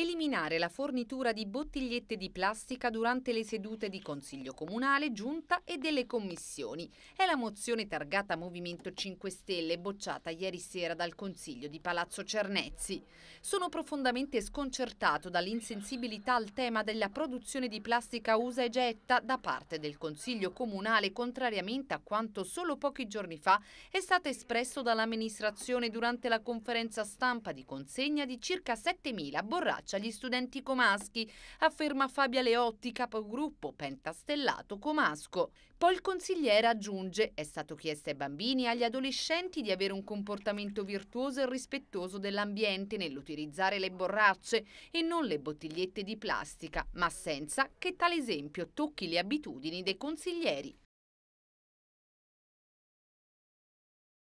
Eliminare la fornitura di bottigliette di plastica durante le sedute di Consiglio Comunale, Giunta e delle commissioni. È la mozione targata Movimento 5 Stelle, bocciata ieri sera dal Consiglio di Palazzo Cernezzi. Sono profondamente sconcertato dall'insensibilità al tema della produzione di plastica usa e getta da parte del Consiglio Comunale, contrariamente a quanto solo pochi giorni fa è stato espresso dall'amministrazione durante la conferenza stampa di consegna di circa 7.000 borracce minaccia gli studenti comaschi, afferma Fabia Leotti, capogruppo pentastellato comasco. Poi il consigliere aggiunge, è stato chiesto ai bambini e agli adolescenti di avere un comportamento virtuoso e rispettoso dell'ambiente nell'utilizzare le borracce e non le bottigliette di plastica, ma senza che tale esempio tocchi le abitudini dei consiglieri.